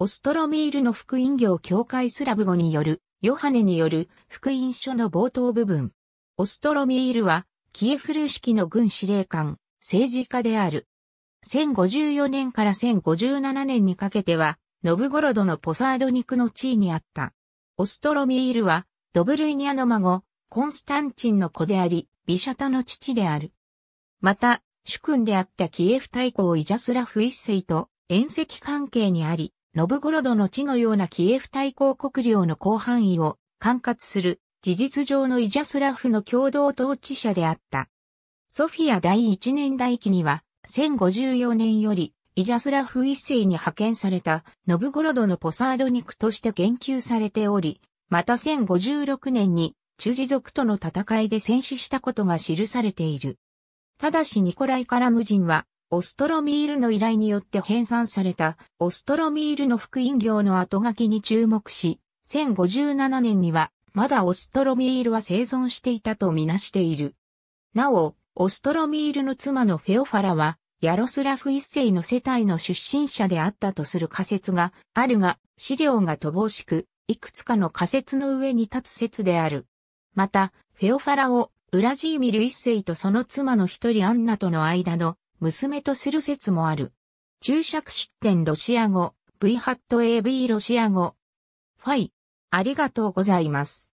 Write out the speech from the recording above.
オストロミールの福音業教会スラブ語による、ヨハネによる福音書の冒頭部分。オストロミールは、キエフル式の軍司令官、政治家である。1054年から1057年にかけては、ノブゴロドのポサード肉の地位にあった。オストロミールは、ドブルイニアの孫、コンスタンチンの子であり、ビシャタの父である。また、主君であったキエフ大公イジャスラフ一世と、遠赤関係にあり、ノブゴロドの地のようなキエフ大公国領の広範囲を管轄する事実上のイジャスラフの共同統治者であった。ソフィア第一年代記には、1054年よりイジャスラフ一世に派遣されたノブゴロドのポサード肉として言及されており、また1056年に中ュ族との戦いで戦死したことが記されている。ただしニコライ・カラム人はオストロミールの依頼によって編纂された、オストロミールの福音行の後書きに注目し、1057年には、まだオストロミールは生存していたとみなしている。なお、オストロミールの妻のフェオファラは、ヤロスラフ一世の世帯の出身者であったとする仮説があるが、資料が乏しく、いくつかの仮説の上に立つ説である。また、フェオファラをウラジーミル一世とその妻の一人アンナとの間の娘とする説もある。注釈出典ロシア語、v ハット AB ロシア語。ファイ、ありがとうございます。